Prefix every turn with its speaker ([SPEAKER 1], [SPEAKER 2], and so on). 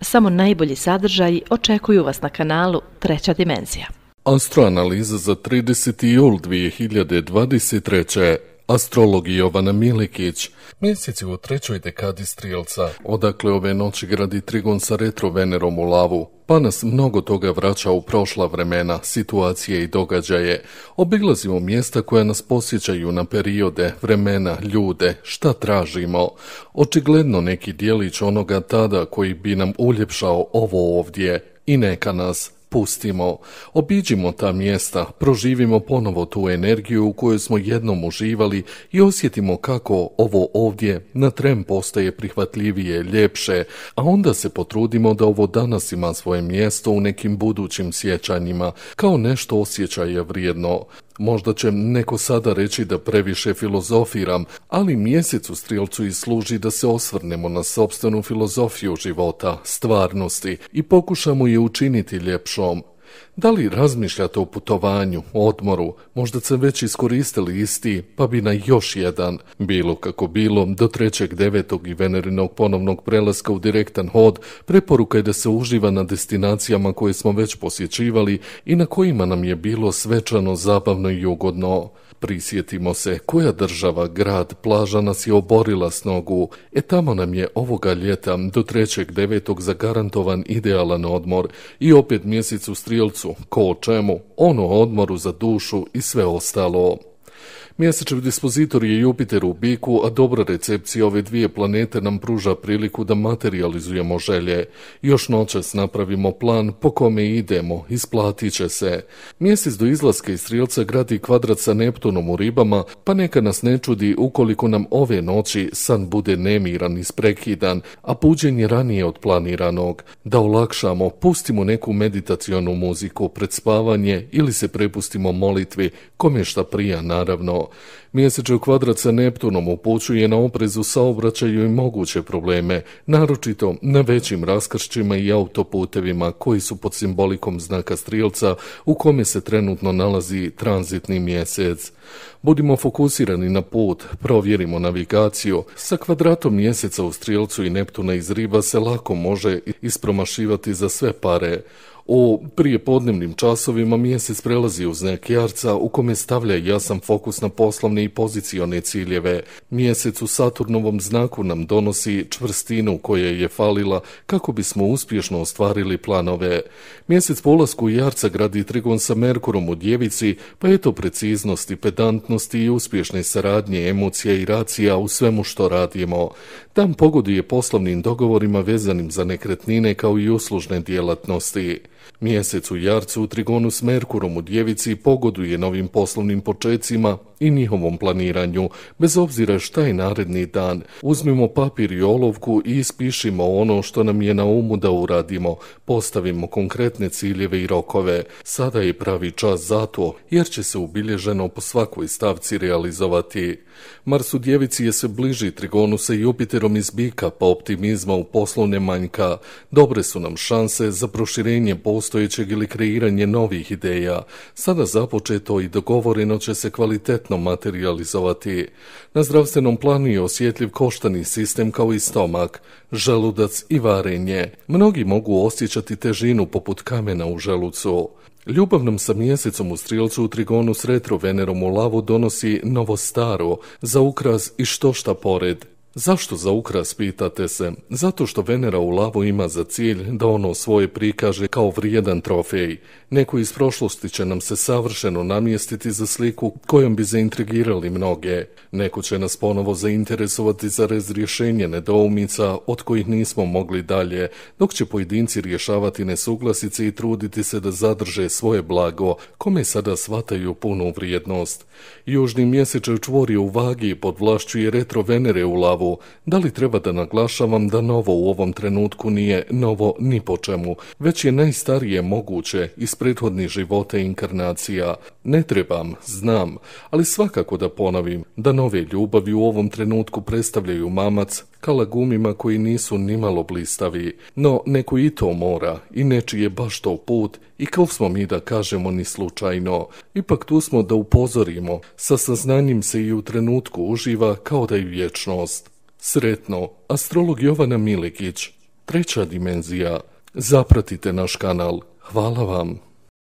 [SPEAKER 1] Samo najbolji sadržaji očekuju vas na kanalu Treća dimenzija. Astroanaliza za 30. jul 2023. Astrolog Jovana Milikić, mjesec je u trećoj dekadi strijelca, odakle ove noći gradi trigon sa retro Venerom u lavu, pa nas mnogo toga vraća u prošla vremena, situacije i događaje. Obilazimo mjesta koja nas posjećaju na periode, vremena, ljude, šta tražimo. Očigledno neki dijelić onoga tada koji bi nam uljepšao ovo ovdje i neka nas Pustimo, obiđimo ta mjesta, proživimo ponovo tu energiju u kojoj smo jednom uživali i osjetimo kako ovo ovdje na trem postaje prihvatljivije, ljepše, a onda se potrudimo da ovo danas ima svoje mjesto u nekim budućim sjećanjima, kao nešto osjećaje vrijedno. Možda će neko sada reći da previše filozofiram, ali mjesec u Strijelcu i služi da se osvrnemo na sobstvenu filozofiju života, stvarnosti i pokušamo je učiniti ljepšom. Da li razmišljate o putovanju, odmoru, možda se već iskoristili isti, pa bi na još jedan, bilo kako bilo, do 3.9. i venerinog ponovnog prelaska u direktan hod, preporuka je da se uživa na destinacijama koje smo već posjećivali i na kojima nam je bilo svečano, zabavno i ugodno. Prisjetimo se koja država, grad, plaža nas je oborila s nogu, e tamo nam je ovoga ljeta do 3.9. zagarantovan idealan odmor i opet mjesec u strijelcu, ko o čemu, ono odmoru za dušu i sve ostalo. Mjesečev dispozitor je Jupiter u biku, a dobra recepcija ove dvije planete nam pruža priliku da materializujemo želje. Još noćas napravimo plan po kome idemo, isplatit će se. Mjesec do izlaska iz Strijelca gradi kvadrat sa Neptunom u ribama, pa neka nas ne čudi ukoliko nam ove noći san bude nemiran i sprekidan, a puđenje ranije od planiranog. Da olakšamo, pustimo neku meditacionu muziku pred spavanje ili se prepustimo molitvi, kome šta prija naravno u kvadrat sa Neptunom upućuje na oprezu u saobraćaju i moguće probleme, naročito na većim raskršćima i autoputevima koji su pod simbolikom znaka strijelca u kome se trenutno nalazi tranzitni mjesec. Budimo fokusirani na put, provjerimo navigaciju. Sa kvadratom mjeseca u strijelcu i Neptuna iz riba se lako može ispromašivati za sve pare. U prijepodnevnim časovima mjesec prelazi uz znak jarca u kome stavlja jasan fokus na poslovne i pozicione ciljeve. Mjesec u Saturnovom znaku nam donosi čvrstinu koja je falila kako bismo uspješno ostvarili planove. Mjesec po ulasku jarca gradi trigon sa Merkurom u djevici, pa eto preciznosti, pedantnosti i uspješne saradnje, emocija i racija u svemu što radimo. Dan pogoduje poslovnim dogovorima vezanim za nekretnine kao i uslužne djelatnosti. Mjesec u Jarcu u trigonu s Merkurom u Djevici pogoduje novim poslovnim počecima i njihovom planiranju, bez obzira šta je naredni dan. Uzmimo papir i olovku i ispišimo ono što nam je na umu da uradimo, postavimo konkretne ciljeve i rokove. Sada je pravi čas za to, jer će se ubilježeno po svakoj stavci realizovati. Mars u Djevici je se bliži trigonu sa Jupiterom iz Bika, pa optimizma u poslovne manjka. Dobre su nam šanse za proširenje postojećeg ili kreiranje novih ideja, sada započeto i dogovoreno će se kvalitetno materializovati. Na zdravstvenom planu je osjetljiv koštani sistem kao i stomak, želudac i varenje. Mnogi mogu osjećati težinu poput kamena u želucu. Ljubavnom sa mjesecom u strilcu u trigonu s retro Venerom u lavu donosi novo staro, za ukraz i što šta pored. Zašto za ukras pitate se? Zato što Venera u lavu ima za cilj da ono svoje prikaže kao vrijedan trofej. Neko iz prošlosti će nam se savršeno namjestiti za sliku kojom bi zaintrigirali mnoge. Neko će nas ponovo zainteresovati za razrješenje nedoumica od kojih nismo mogli dalje, dok će pojedinci rješavati nesuglasice i truditi se da zadrže svoje blago, kome sada shvataju punu vrijednost. Južni mjesečev čvori u vagi i podvlašćuje retro Venere u lavu, da li treba da naglašavam da novo u ovom trenutku nije novo ni po čemu, već je najstarije moguće iz prethodnih života inkarnacija. Ne trebam, znam, ali svakako da ponovim da nove ljubavi u ovom trenutku predstavljaju mamac kalagumima koji nisu nimalo blistavi, no neko i to mora i je baš to put i kao smo mi da kažemo ni slučajno. Ipak tu smo da upozorimo, sa saznanjem se i u trenutku uživa kao da je vječnost. Sretno, astrolog Jovana Milikić, treća dimenzija. Zapratite naš kanal. Hvala vam.